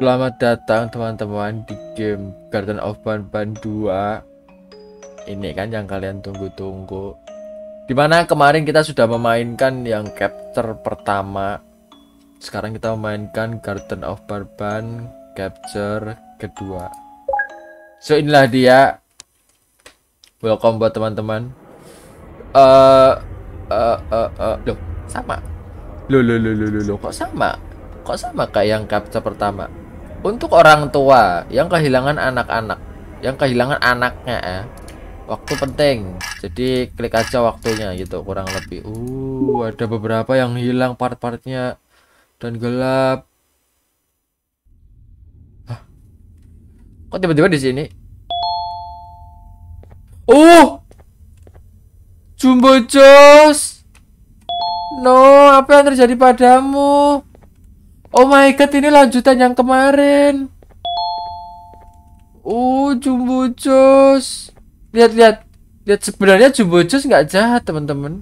Selamat datang teman-teman di game Garden of Banban 2 Ini kan yang kalian tunggu-tunggu Dimana kemarin kita sudah memainkan yang capture pertama Sekarang kita memainkan Garden of Banban capture kedua So inilah dia Welcome buat teman-teman Eh eh eh, eh Loh sama Loh loh loh loh loh kok sama Kok sama kayak yang capture pertama untuk orang tua yang kehilangan anak-anak, yang kehilangan anaknya ya. waktu penting. Jadi klik aja waktunya gitu kurang lebih. Uh, ada beberapa yang hilang part-partnya dan gelap. Hah. Kok tiba-tiba di sini? Oh! Jumbo Jos? No, apa yang terjadi padamu? Oh my god, ini lanjutan yang kemarin. Oh, Jumbo Jos. Lihat, lihat. Lihat sebenarnya Jumbo Jos nggak jahat, teman-teman.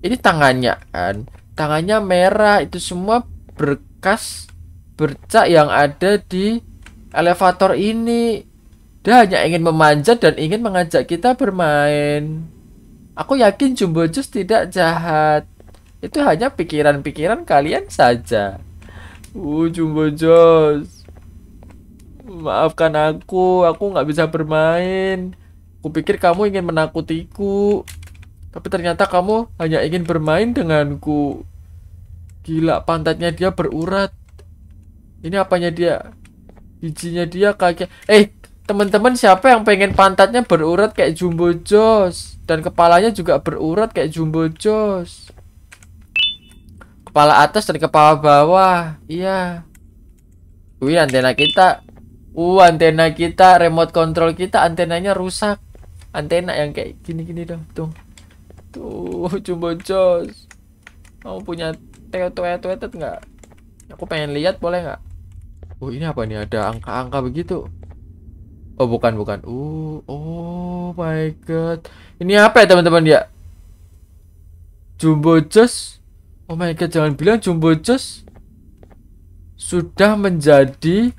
Ini tangannya kan. Tangannya merah. Itu semua berkas bercak yang ada di elevator ini. Dia hanya ingin memanjat dan ingin mengajak kita bermain. Aku yakin Jumbo Jos tidak jahat. Itu hanya pikiran-pikiran kalian saja. Uh, Jumbo Joss. Maafkan aku, aku nggak bisa bermain. Kupikir kamu ingin menakutiku. Tapi ternyata kamu hanya ingin bermain denganku. Gila, pantatnya dia berurat. Ini apanya dia? Bijinya dia kaget. Eh, teman-teman siapa yang pengen pantatnya berurat kayak Jumbo Joss? Dan kepalanya juga berurat kayak Jumbo Joss kepala atas dan kepala bawah iya wih antena kita uh antena kita remote control kita antenanya rusak antena yang kayak gini-gini dong tuh tuh cuma jos mau punya tet nggak aku pengen lihat boleh nggak oh ini apa nih ada angka-angka begitu oh bukan bukan uh oh my god ini apa ya teman-teman ya jumbo jos Oh my god, jangan bilang Jumbo Jos sudah menjadi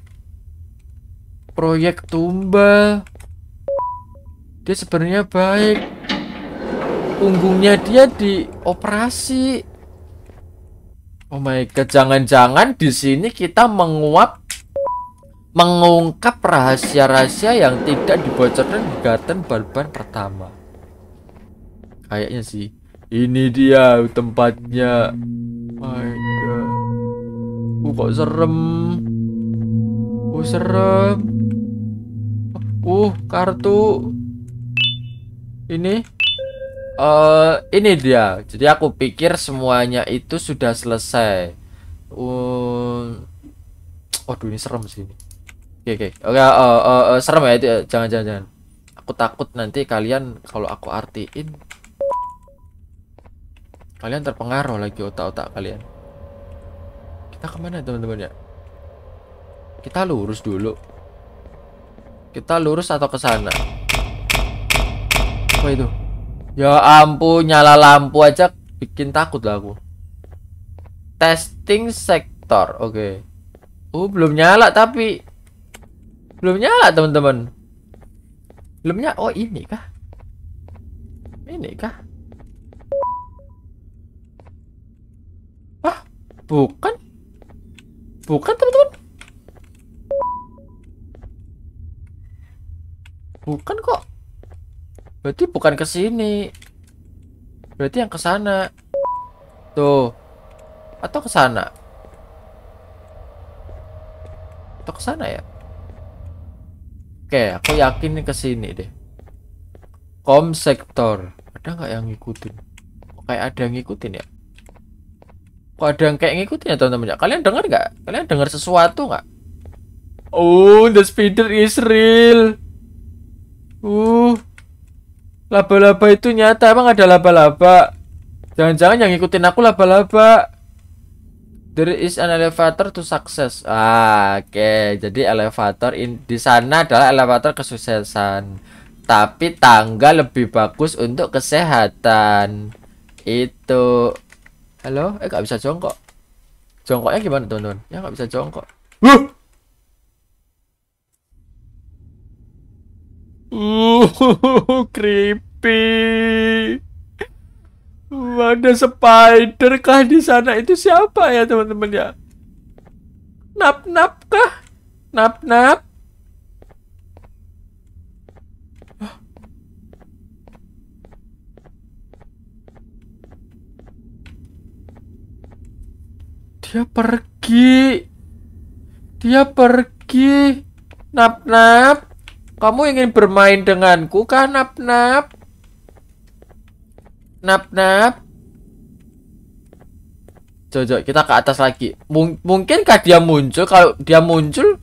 proyek tumbal. Dia sebenarnya baik. Punggungnya dia dioperasi. Oh my god, jangan-jangan di sini kita menguap mengungkap rahasia-rahasia yang tidak dibocorkan di Garten Balban pertama. Kayaknya sih. Ini dia tempatnya. My God. Oh, kok serem. Oh, serem. Uh, kartu. Ini. Uh, ini dia. Jadi aku pikir semuanya itu sudah selesai. Uh, oh, aduh ini serem sih ini. Oke okay, oke. Okay. okay, uh, eh, uh, eh, uh, serem ya itu. jangan jangan. Aku takut nanti kalian kalau aku artiin Kalian terpengaruh lagi otak-otak kalian. Kita kemana teman-teman ya? Kita lurus dulu. Kita lurus atau ke sana? Apa itu? Ya ampun, nyala lampu aja bikin takut lah aku. Testing sektor. Oke. Okay. Oh, uh, belum nyala tapi belum nyala, teman-teman. Belum nyala. Oh, ini kah? Ini kah? Bukan. Bukan, teman-teman. Bukan kok. Berarti bukan ke sini. Berarti yang ke sana. Tuh. Atau ke sana. Atau ke sana ya? Oke, aku yakin ke sini deh. Kom sektor. Ada nggak yang ngikutin? Oke, kayak ada yang ngikutin ya? Kok ada yang kayak ngikutin ya teman-teman ya? Kalian dengar nggak? Kalian dengar sesuatu nggak? Oh, the spider is real. Uh, laba-laba itu nyata. Emang ada laba-laba? Jangan-jangan yang ngikutin aku laba-laba. There is an elevator to success. Ah, oke. Okay. Jadi elevator in di sana adalah elevator kesuksesan. Tapi tangga lebih bagus untuk kesehatan. Itu Halo? Eh nggak bisa jongkok. Jongkoknya gimana teman-teman? Ya nggak bisa jongkok. Uh! Uh, creepy. Ada spider kah di sana? Itu siapa ya teman-teman ya? Nap nap kah? Nap nap. Dia pergi. Dia pergi. Nap-nap. Kamu ingin bermain denganku kan, nap-nap? Nap-nap. Jojo, kita ke atas lagi. Mung mungkinkah dia muncul? Kalau dia muncul,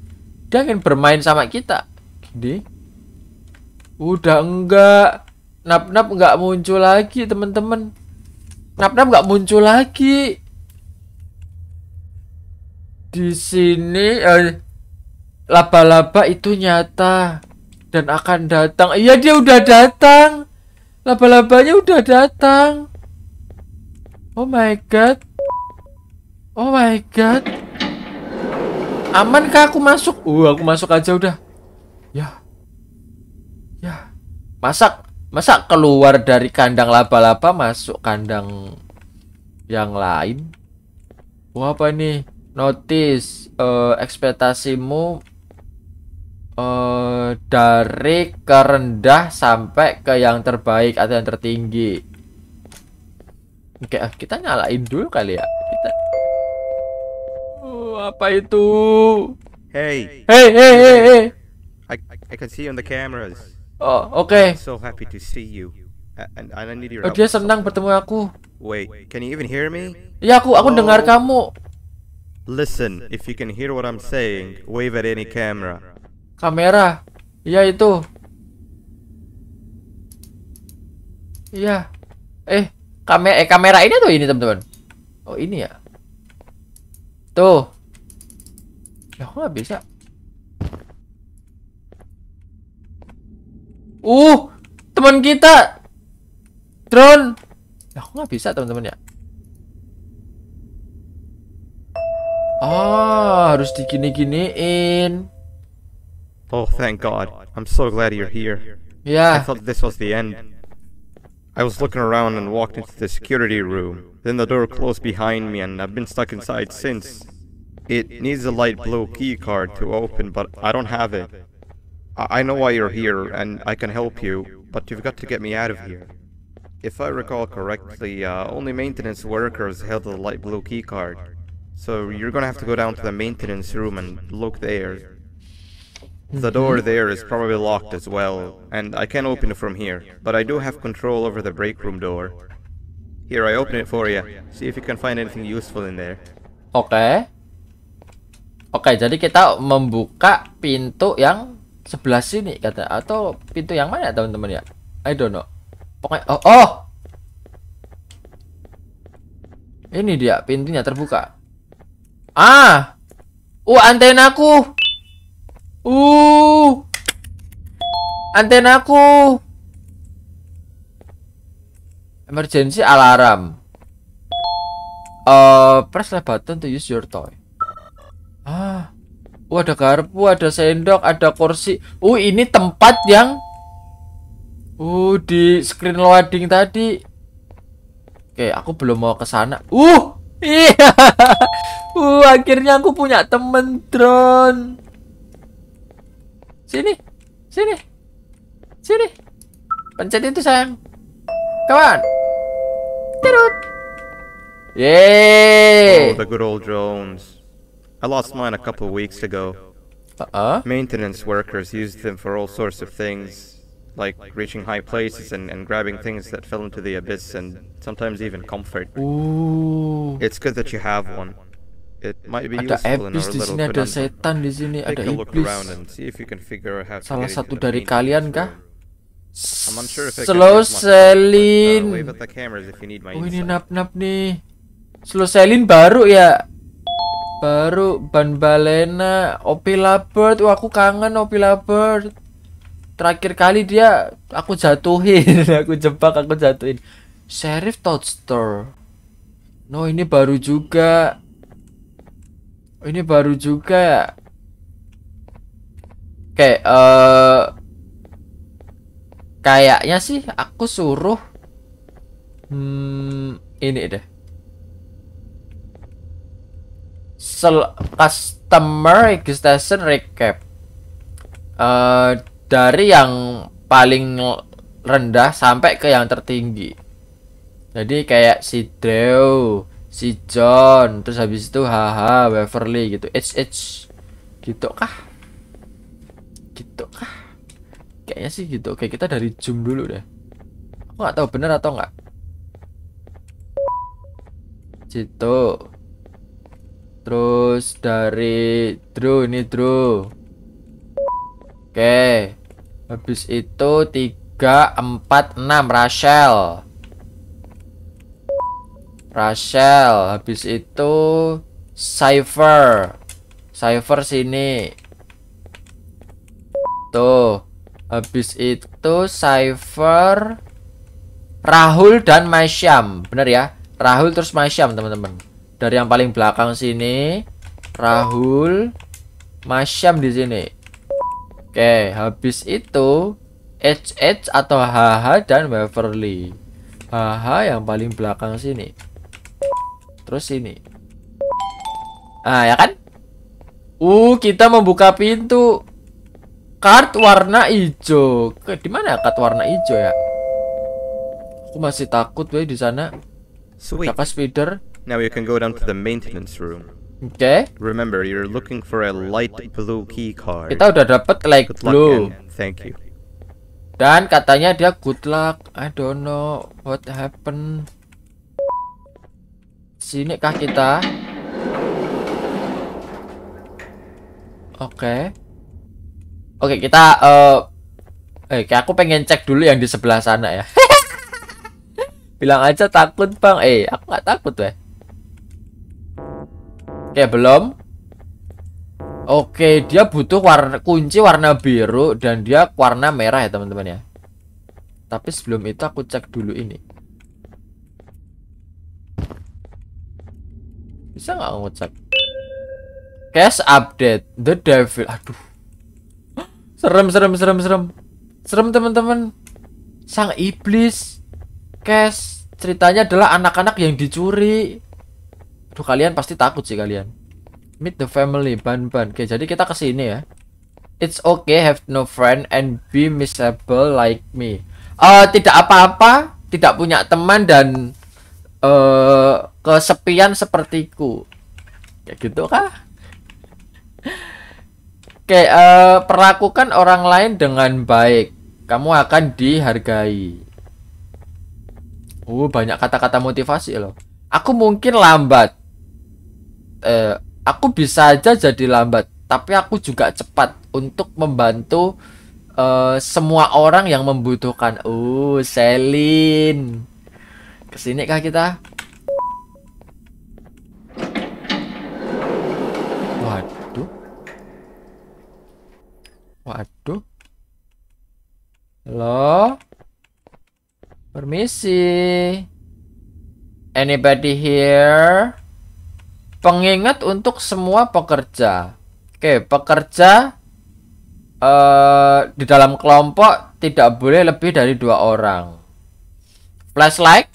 dia ingin bermain sama kita. Gini. Udah enggak. Nap-nap enggak muncul lagi, teman-teman. Nap-nap enggak muncul lagi di sini eh, laba-laba itu nyata dan akan datang. Iya dia udah datang. Laba-labanya udah datang. Oh my god. Oh my god. Aman kah aku masuk? Uh, aku masuk aja udah. Ya. Ya. Masak, masak keluar dari kandang laba-laba masuk kandang yang lain. Wah, apa nih? notice uh, ekspektasimu uh, dari kerendah sampai ke yang terbaik atau yang tertinggi. Oke, ah, kita nyalain dulu kali ya. Kita Uh, apa itu? Hey. Hey, hey, hey, hey. I I can see you on the cameras. Oh, oke. Okay. so happy to see you. And, and I need your oh, dia senang bertemu aku. Wait, can you even hear me? Ya, aku aku oh. dengar kamu. Listen, if you can hear what I'm saying, wave at any camera. Kamera. Iya itu. Iya. Eh, kamera eh kamera ini tuh ini, teman-teman? Oh, ini ya. Tuh. Ya, aku nggak bisa. Uh, teman kita drone. Ya, aku nggak bisa, teman-teman ya. Ah, harus digini-giniin. Oh, thank God. I'm so glad you're here. Yeah. I thought this was the end. I was looking around and walked into the security room. Then the door closed behind me and I've been stuck inside since. It needs a light blue key card to open, but I don't have it. I, I know why you're here and I can help you, but you've got to get me out of here. If I recall correctly, uh, only maintenance workers held the light blue key card. So you're gonna have to go down to the maintenance room and look there. Mm-hmm. The door there is probably locked as well, and I can't open it from here, but I do have control over the break room door. Here, I open it for you. Ya. See if you can find anything useful in there. Oke. Okay. Oke, okay, jadi kita membuka pintu yang sebelah sini kata atau pintu yang mana teman-teman ya? I don't know. Pokoknya oh, oh. Ini dia pintunya terbuka. Ah. Uh, antena antenaku. Uh. antena Antenaku. Emergency alarm. Uh, press the button to use your toy. Ah. Uh, ada garpu, ada sendok, ada kursi. Uh, ini tempat yang Uh, di screen loading tadi. Oke, okay, aku belum mau ke sana. Uh. Iya. Uh, akhirnya aku punya temen drone. Sini. Sini. Sini. Pencet itu, sayang. Kawan. Terut. Yeay. Oh, the good old drones. I lost mine a couple weeks ago. Uh-uh. Maintenance workers used them for all sorts of things, like reaching high places and, and grabbing things that fell into the abyss and sometimes even comfort. Ooh. It's good that you have one ada iblis di sini, ada setan di sini, ada iblis. Salah satu dari kalian kah? Slow uh, selin. Oh ini nap-nap nih. Slow selin baru ya. Baru ban balena, opila bird Wah, aku kangen opila bird Terakhir kali dia aku jatuhin, aku jebak, aku jatuhin. Sheriff toaster No, ini baru juga. Oh, ini baru juga oke uh, kayaknya sih aku suruh hmm, ini deh Sel customer registration recap uh, dari yang paling rendah sampai ke yang tertinggi jadi kayak si Drew si John terus habis itu haha Beverly gitu H H gitu kah gitu kah kayaknya sih gitu oke kita dari zoom dulu deh aku nggak tahu bener atau nggak situ terus dari Drew ini Drew oke habis itu tiga empat enam Rachel Rachel habis itu Cypher Cypher sini tuh habis itu Cypher Rahul dan Masyam bener ya Rahul terus Masyam teman-teman dari yang paling belakang sini Rahul Masyam di sini. Oke, habis itu HH atau HH dan Beverly. HH yang paling belakang sini. Terus ini. Ah, ya kan? Uh, kita membuka pintu. Kart warna hijau. Ke di mana kart ya warna hijau ya? Aku masih takut weh di sana. Sweet. apa spider. Now you can go down to the maintenance room. Oke. Okay. Remember, you're looking for a light blue key card. Kita udah dapat light good blue. And thank you. Dan katanya dia good luck. I don't know what happened. Sini kah kita? Oke. Okay. Oke, okay, kita uh, eh, eh aku pengen cek dulu yang di sebelah sana ya. Bilang aja takut, Bang. Eh, aku nggak takut, weh. Oke, okay, belum. Oke, dia butuh warna kunci warna biru dan dia warna merah ya, teman-teman ya. Tapi sebelum itu aku cek dulu ini. Bisa nggak ngucap? Cash update The Devil. Aduh. Serem, serem, serem, serem. Serem teman-teman. Sang iblis. Cash. Ceritanya adalah anak-anak yang dicuri. Aduh kalian pasti takut sih kalian. Meet the family, ban-ban. Oke, jadi kita kesini ya. It's okay have no friend and be miserable like me. Uh, tidak apa-apa, tidak punya teman dan uh, kesepian sepertiku kayak gitu kah eh, oke uh, perlakukan orang lain dengan baik kamu akan dihargai uh banyak kata-kata motivasi loh aku mungkin lambat uh, aku bisa aja jadi lambat tapi aku juga cepat untuk membantu uh, semua orang yang membutuhkan. Uh, Selin. Kesini kah kita? Waduh. Halo? Permisi. Anybody here? Pengingat untuk semua pekerja. Oke, pekerja uh, di dalam kelompok tidak boleh lebih dari dua orang. Flashlight?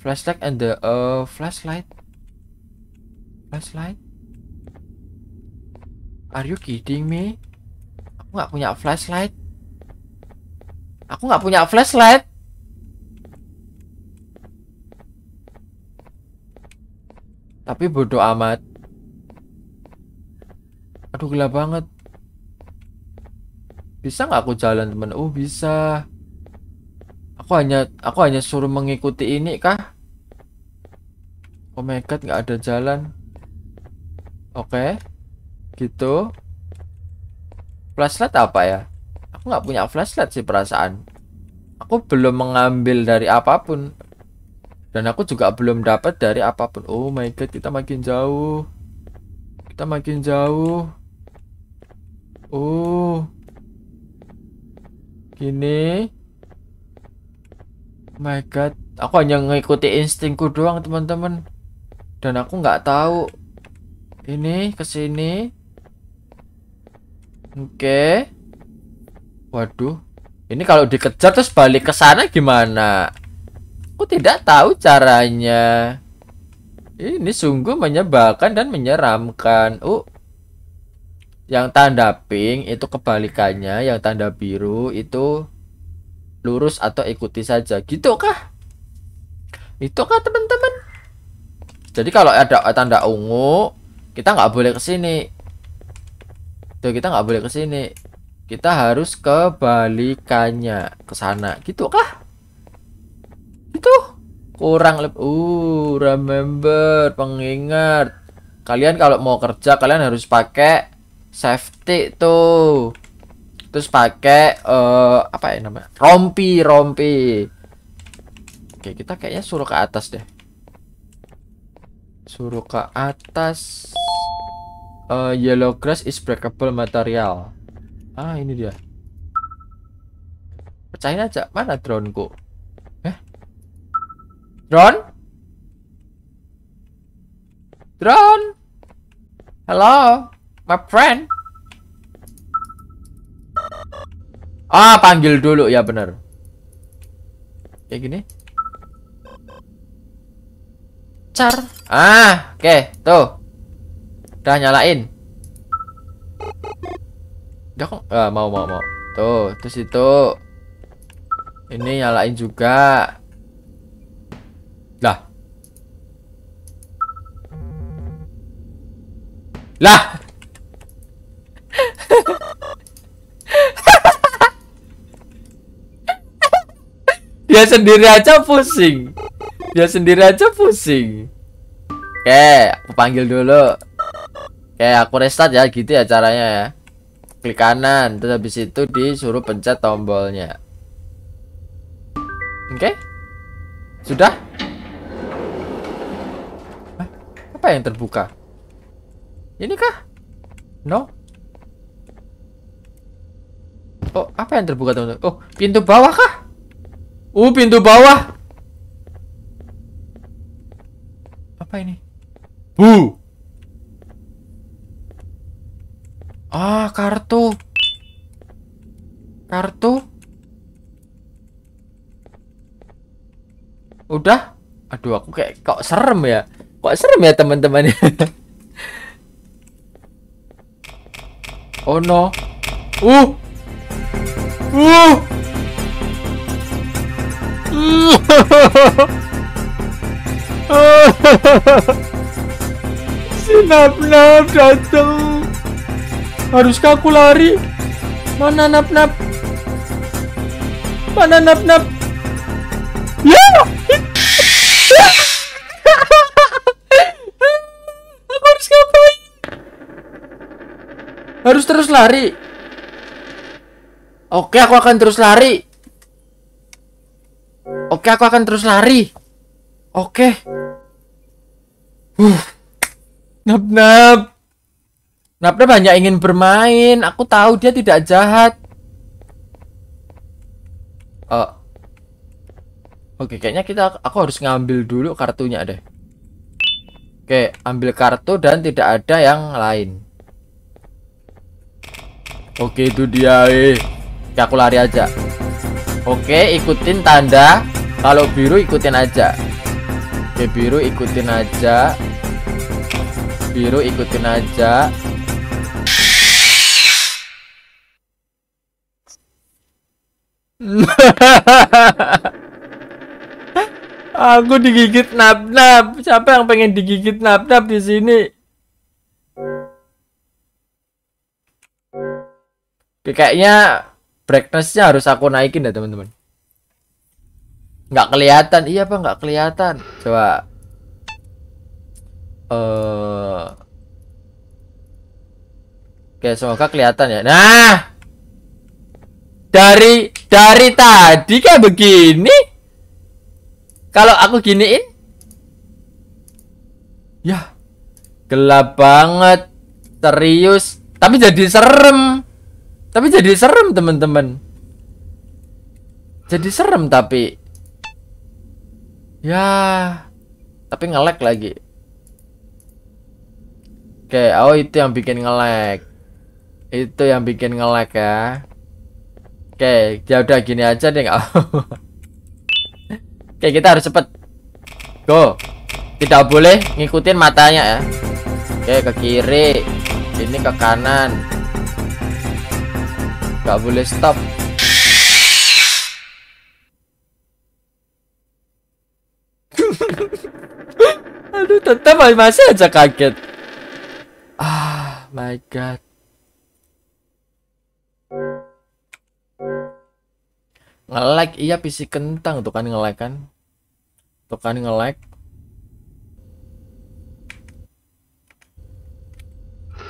Flashlight and the uh, flashlight? Flashlight? Are you kidding me? Aku nggak punya flashlight. Aku nggak punya flashlight. Tapi bodoh amat. Aduh gelap banget. Bisa nggak aku jalan temen? Oh bisa. Aku hanya aku hanya suruh mengikuti ini kah? Oh my god nggak ada jalan. Oke. Okay gitu flashlight apa ya aku nggak punya flashlight sih perasaan aku belum mengambil dari apapun dan aku juga belum dapat dari apapun oh my god kita makin jauh kita makin jauh oh gini oh my god aku hanya mengikuti instingku doang teman-teman dan aku nggak tahu ini kesini Oke. Waduh. Ini kalau dikejar terus balik ke sana gimana? Aku tidak tahu caranya. Ini sungguh menyebalkan dan menyeramkan. Uh. Yang tanda pink itu kebalikannya, yang tanda biru itu lurus atau ikuti saja. Gitu kah? Itu kah teman-teman? Jadi kalau ada tanda ungu, kita nggak boleh kesini tuh kita nggak boleh ke sini kita harus kebalikannya ke sana gitu kah itu kurang lebih uh remember pengingat kalian kalau mau kerja kalian harus pakai safety tuh terus pakai uh, apa ya namanya rompi rompi oke kita kayaknya suruh ke atas deh suruh ke atas Uh, yellow grass is breakable material. Ah, ini dia. Pecahin aja. Mana droneku? Eh? Drone? Drone? Hello? My friend? Ah, panggil dulu. Ya, bener. Kayak gini. Car. Ah, oke. Okay, tuh. Udah nyalain. Udah kok. Ah, mau mau mau. Tuh, terus itu ini nyalain juga. Lah. Lah. Dia sendiri aja pusing. Dia sendiri aja pusing. Oke, aku panggil dulu ya aku restart ya gitu ya caranya ya klik kanan terus habis itu disuruh pencet tombolnya oke okay? sudah Hah? apa yang terbuka ini kah no oh apa yang terbuka teman-teman oh pintu bawah kah uh pintu bawah apa ini bu Ah, kartu. Kartu. Udah? Aduh, aku kayak kok serem ya. Kok serem ya teman-teman? oh no. Uh. Uh. Snap-snap datang. Haruskah aku lari? Mana nap-nap? Mana nap-nap? Ya! aku harus ngapain? Harus terus lari. Oke, aku akan terus lari. Oke, aku akan terus lari. Oke. Uh. Nap-nap. Napra banyak ingin bermain. Aku tahu dia tidak jahat. Oh. Oke, kayaknya kita aku harus ngambil dulu kartunya deh. Oke, ambil kartu dan tidak ada yang lain. Oke, itu dia. Eh. Oke, aku lari aja. Oke, ikutin tanda. Kalau biru ikutin aja. Oke, biru ikutin aja. Biru ikutin aja. Aku digigit nap-nap. Siapa yang pengen digigit nap-nap di sini? Oke, kayaknya breakfastnya harus aku naikin ya teman-teman. Nggak kelihatan, iya Bang, nggak kelihatan. Coba. Uh... Oke, semoga kelihatan ya. Nah, dari dari tadi kayak begini kalau aku giniin ya gelap banget serius tapi jadi serem tapi jadi serem temen-temen. jadi serem tapi ya tapi ngelek lagi oke oh itu yang bikin ngelek itu yang bikin ngelek ya Oke, ya udah gini aja deh nggak. Oke, kita harus cepet. Go. Tidak boleh ngikutin matanya ya. Oke, ke kiri. Ini ke kanan. Gak boleh stop. Aduh, tetap masih aja kaget. Ah, my god. nge-lag iya PC kentang tuh kan nge-lag kan tuh kan nge-lag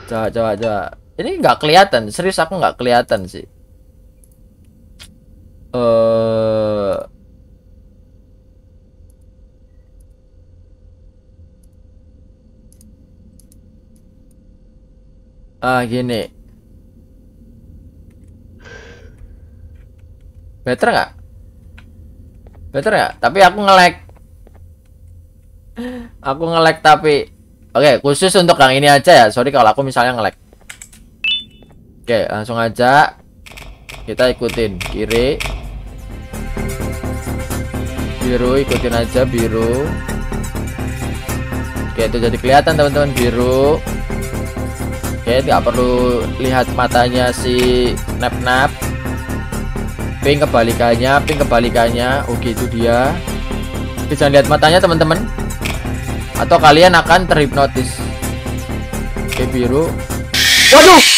coba coba coba ini nggak kelihatan serius aku nggak kelihatan sih eh uh... ah gini Better nggak? Better nggak? Tapi aku nge-lag. Aku nge-lag tapi oke, okay, khusus untuk yang ini aja ya. Sorry kalau aku misalnya nge-lag. Oke, okay, langsung aja kita ikutin kiri. Biru ikutin aja biru. Oke, okay, itu jadi kelihatan teman-teman biru. Oke, nggak perlu lihat matanya si Nap Nap pink kebalikannya pink kebalikannya oke itu dia bisa lihat matanya teman-teman atau kalian akan terhipnotis oke biru waduh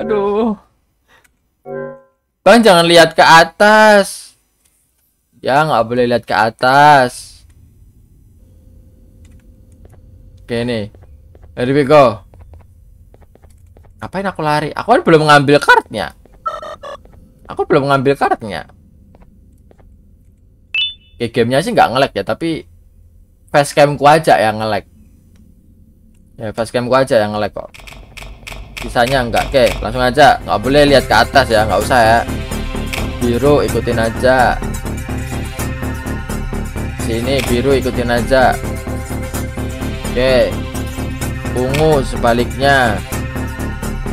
Aduh. Bang jangan lihat ke atas. Ya nggak boleh lihat ke atas. Oke nih. Here we go. Ngapain aku lari? Aku kan belum mengambil kartnya. Aku belum mengambil kartnya. Oke, gamenya sih nggak ngelag ya, tapi ku aja yang ngelag. Ya, ku aja yang ngelag kok. Sisanya nggak. Oke, langsung aja. Nggak boleh lihat ke atas ya, nggak usah ya. Biru ikutin aja sini biru ikutin aja oke ungu sebaliknya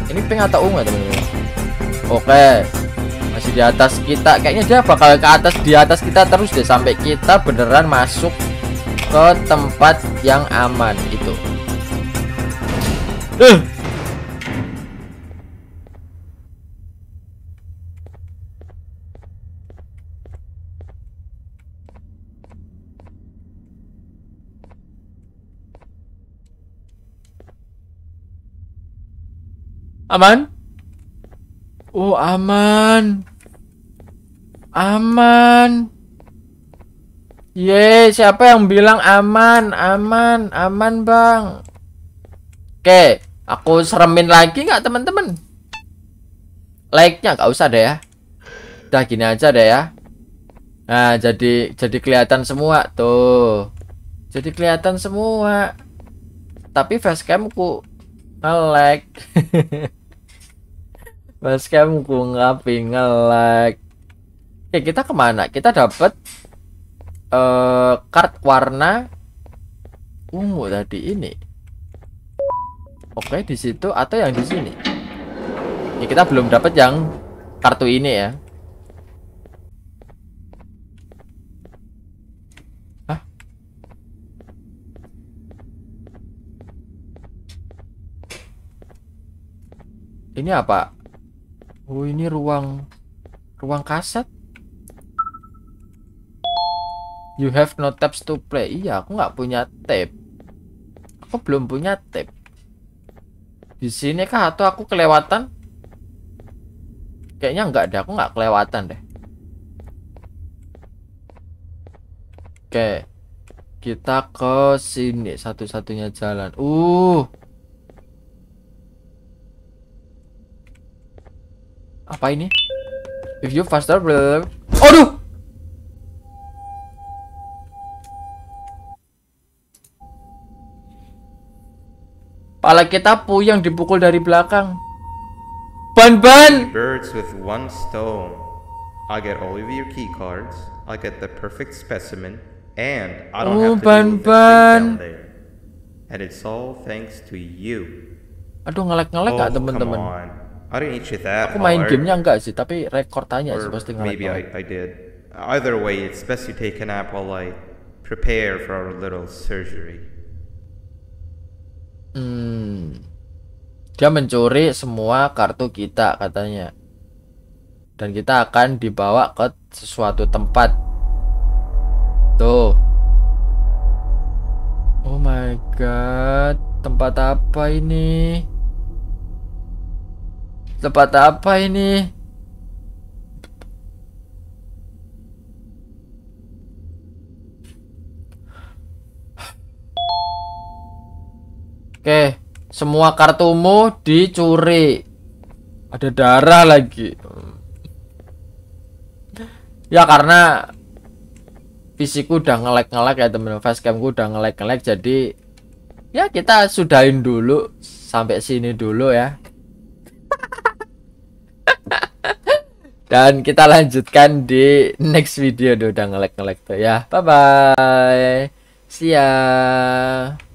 ini pink atau ungu ya teman-teman oke masih di atas kita kayaknya dia bakal ke atas di atas kita terus deh sampai kita beneran masuk ke tempat yang aman itu eh Aman? Oh, aman. Aman. Ye, siapa yang bilang aman? Aman, aman, Bang. Oke, aku seremin lagi nggak teman-teman? Like-nya enggak usah deh ya. Udah gini aja deh ya. Nah, jadi jadi kelihatan semua tuh. Jadi kelihatan semua. Tapi facecamku nge-lag. Basecamp ngapi ngelag. Oke, kita kemana? Kita dapat uh, eh, kart warna ungu tadi ini. Oke, di situ atau yang di sini. Ya, kita belum dapat yang kartu ini ya. Ini apa? Oh ini ruang ruang kaset. You have no tapes to play. Iya, aku nggak punya tape. Aku belum punya tape. Di sini kah atau aku kelewatan? Kayaknya nggak ada. Aku nggak kelewatan deh. Oke, kita ke sini satu-satunya jalan. Uh, Apa ini? If you faster, brother. Aduh! Pala kita yang dipukul dari belakang. Ban-ban! Birds with one stone. I get all of your key cards. I get the perfect specimen. And I don't oh, have to ban -ban. down there. And it's all thanks to you. Aduh ngelek-ngelek oh, gak temen-temen? I didn't eat shit that Aku main hard. gamenya enggak sih, tapi rekor tanya Or sih pasti ngeliat. Maybe I, I did. Either way, it's best you take a nap while I prepare for our little surgery. Hmm. Dia mencuri semua kartu kita katanya. Dan kita akan dibawa ke sesuatu tempat. Tuh. Oh my god, tempat apa ini? Tempat apa ini? Oke, semua kartumu dicuri. Ada darah lagi. Ya karena fisiku udah ngelek-ngelek ya teman-teman, facecam udah ngelek-ngelek jadi ya kita sudahin dulu sampai sini dulu ya. Dan kita lanjutkan di next video. Duh, udah ngelek-ngelek tuh ya. Bye-bye. See ya.